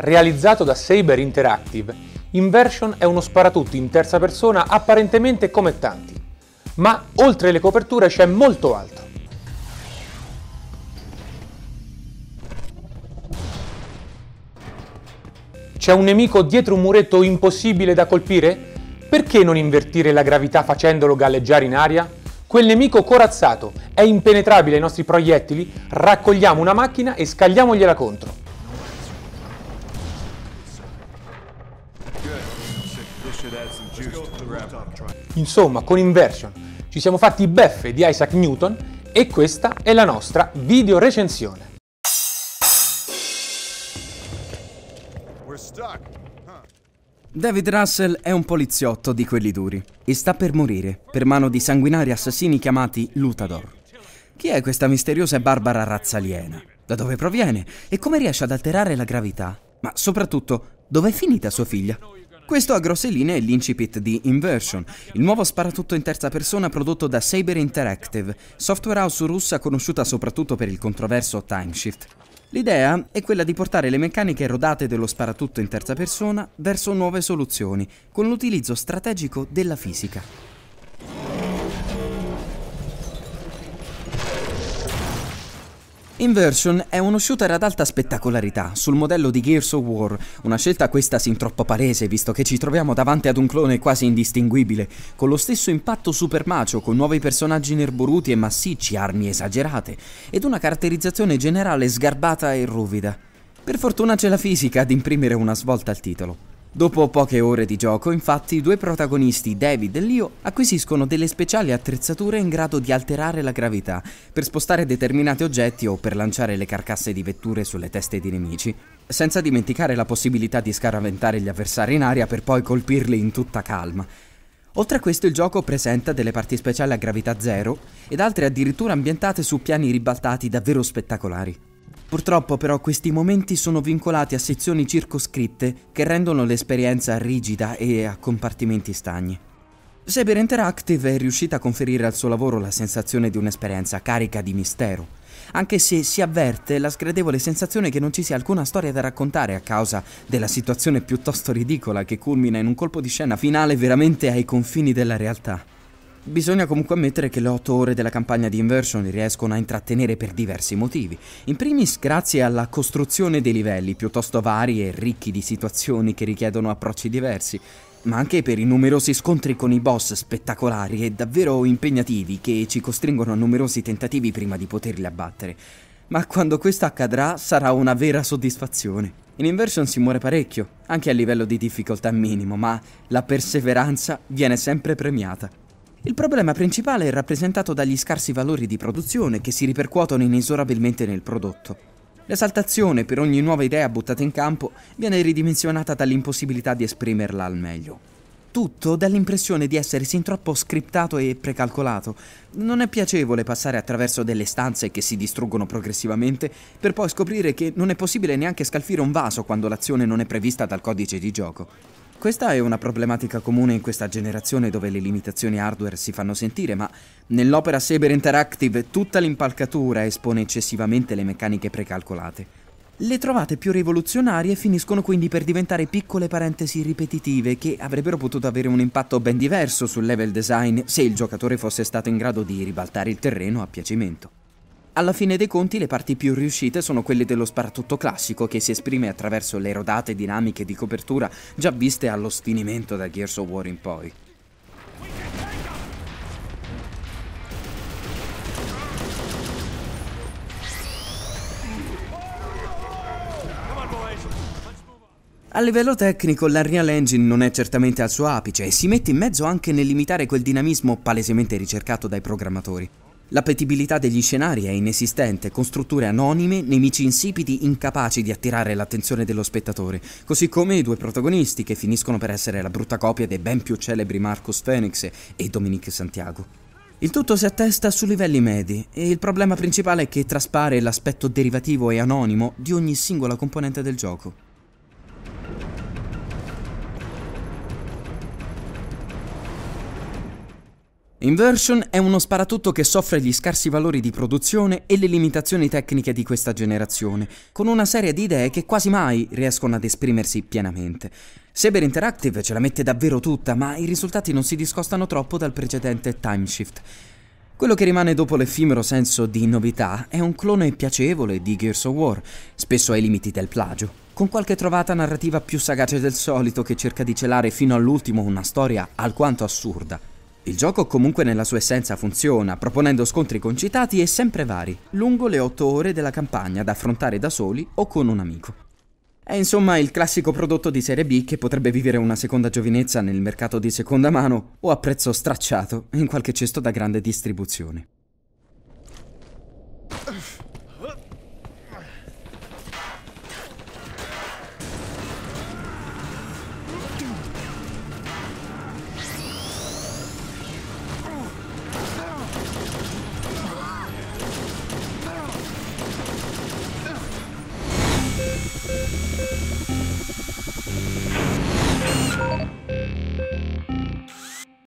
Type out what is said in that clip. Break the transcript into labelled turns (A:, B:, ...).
A: Realizzato da Saber Interactive, Inversion è uno sparatutto in terza persona apparentemente come tanti, ma oltre le coperture c'è molto altro. C'è un nemico dietro un muretto impossibile da colpire? Perché non invertire la gravità facendolo galleggiare in aria? Quel nemico corazzato è impenetrabile ai nostri proiettili? Raccogliamo una macchina e scagliamogliela contro. Insomma, con Inversion ci siamo fatti beffe di Isaac Newton e questa è la nostra video recensione.
B: David Russell è un poliziotto di quelli duri e sta per morire per mano di sanguinari assassini chiamati Lutador. Chi è questa misteriosa e barbara razza aliena? Da dove proviene? E come riesce ad alterare la gravità? Ma soprattutto, dov'è finita sua figlia? Questo a grosse linee è l'incipit di Inversion, il nuovo sparatutto in terza persona prodotto da Saber Interactive, software house russa conosciuta soprattutto per il controverso Timeshift. L'idea è quella di portare le meccaniche rodate dello sparatutto in terza persona verso nuove soluzioni, con l'utilizzo strategico della fisica. Inversion è uno shooter ad alta spettacolarità, sul modello di Gears of War, una scelta questa sin troppo palese visto che ci troviamo davanti ad un clone quasi indistinguibile, con lo stesso impatto super macio, con nuovi personaggi nerboruti e massicci, armi esagerate, ed una caratterizzazione generale sgarbata e ruvida. Per fortuna c'è la fisica ad imprimere una svolta al titolo. Dopo poche ore di gioco, infatti, i due protagonisti, David e Leo, acquisiscono delle speciali attrezzature in grado di alterare la gravità per spostare determinati oggetti o per lanciare le carcasse di vetture sulle teste di nemici, senza dimenticare la possibilità di scaraventare gli avversari in aria per poi colpirli in tutta calma. Oltre a questo il gioco presenta delle parti speciali a gravità zero ed altre addirittura ambientate su piani ribaltati davvero spettacolari. Purtroppo però questi momenti sono vincolati a sezioni circoscritte che rendono l'esperienza rigida e a compartimenti stagni. Saber Interactive è riuscita a conferire al suo lavoro la sensazione di un'esperienza carica di mistero, anche se si avverte la sgradevole sensazione che non ci sia alcuna storia da raccontare a causa della situazione piuttosto ridicola che culmina in un colpo di scena finale veramente ai confini della realtà. Bisogna comunque ammettere che le otto ore della campagna di Inversion riescono a intrattenere per diversi motivi. In primis grazie alla costruzione dei livelli, piuttosto vari e ricchi di situazioni che richiedono approcci diversi, ma anche per i numerosi scontri con i boss spettacolari e davvero impegnativi che ci costringono a numerosi tentativi prima di poterli abbattere. Ma quando questo accadrà sarà una vera soddisfazione. In Inversion si muore parecchio, anche a livello di difficoltà minimo, ma la perseveranza viene sempre premiata. Il problema principale è rappresentato dagli scarsi valori di produzione che si ripercuotono inesorabilmente nel prodotto. L'esaltazione per ogni nuova idea buttata in campo viene ridimensionata dall'impossibilità di esprimerla al meglio. Tutto dà l'impressione di essere sin troppo scriptato e precalcolato. Non è piacevole passare attraverso delle stanze che si distruggono progressivamente per poi scoprire che non è possibile neanche scalfire un vaso quando l'azione non è prevista dal codice di gioco. Questa è una problematica comune in questa generazione dove le limitazioni hardware si fanno sentire, ma nell'opera Saber Interactive tutta l'impalcatura espone eccessivamente le meccaniche precalcolate. Le trovate più rivoluzionarie finiscono quindi per diventare piccole parentesi ripetitive che avrebbero potuto avere un impatto ben diverso sul level design se il giocatore fosse stato in grado di ribaltare il terreno a piacimento. Alla fine dei conti le parti più riuscite sono quelle dello sparatutto classico che si esprime attraverso le rodate dinamiche di copertura già viste allo sfinimento da Gears of War in poi. A livello tecnico l'Unreal Engine non è certamente al suo apice e si mette in mezzo anche nel limitare quel dinamismo palesemente ricercato dai programmatori. L'appetibilità degli scenari è inesistente, con strutture anonime, nemici insipidi incapaci di attirare l'attenzione dello spettatore, così come i due protagonisti che finiscono per essere la brutta copia dei ben più celebri Marcos Phoenix e Dominique Santiago. Il tutto si attesta su livelli medi e il problema principale è che traspare l'aspetto derivativo e anonimo di ogni singola componente del gioco. Inversion è uno sparatutto che soffre gli scarsi valori di produzione e le limitazioni tecniche di questa generazione, con una serie di idee che quasi mai riescono ad esprimersi pienamente. Saber Interactive ce la mette davvero tutta, ma i risultati non si discostano troppo dal precedente Timeshift. Quello che rimane dopo l'effimero senso di novità è un clone piacevole di Gears of War, spesso ai limiti del plagio, con qualche trovata narrativa più sagace del solito che cerca di celare fino all'ultimo una storia alquanto assurda. Il gioco comunque nella sua essenza funziona, proponendo scontri concitati e sempre vari, lungo le otto ore della campagna da affrontare da soli o con un amico. È insomma il classico prodotto di serie B che potrebbe vivere una seconda giovinezza nel mercato di seconda mano o a prezzo stracciato in qualche cesto da grande distribuzione.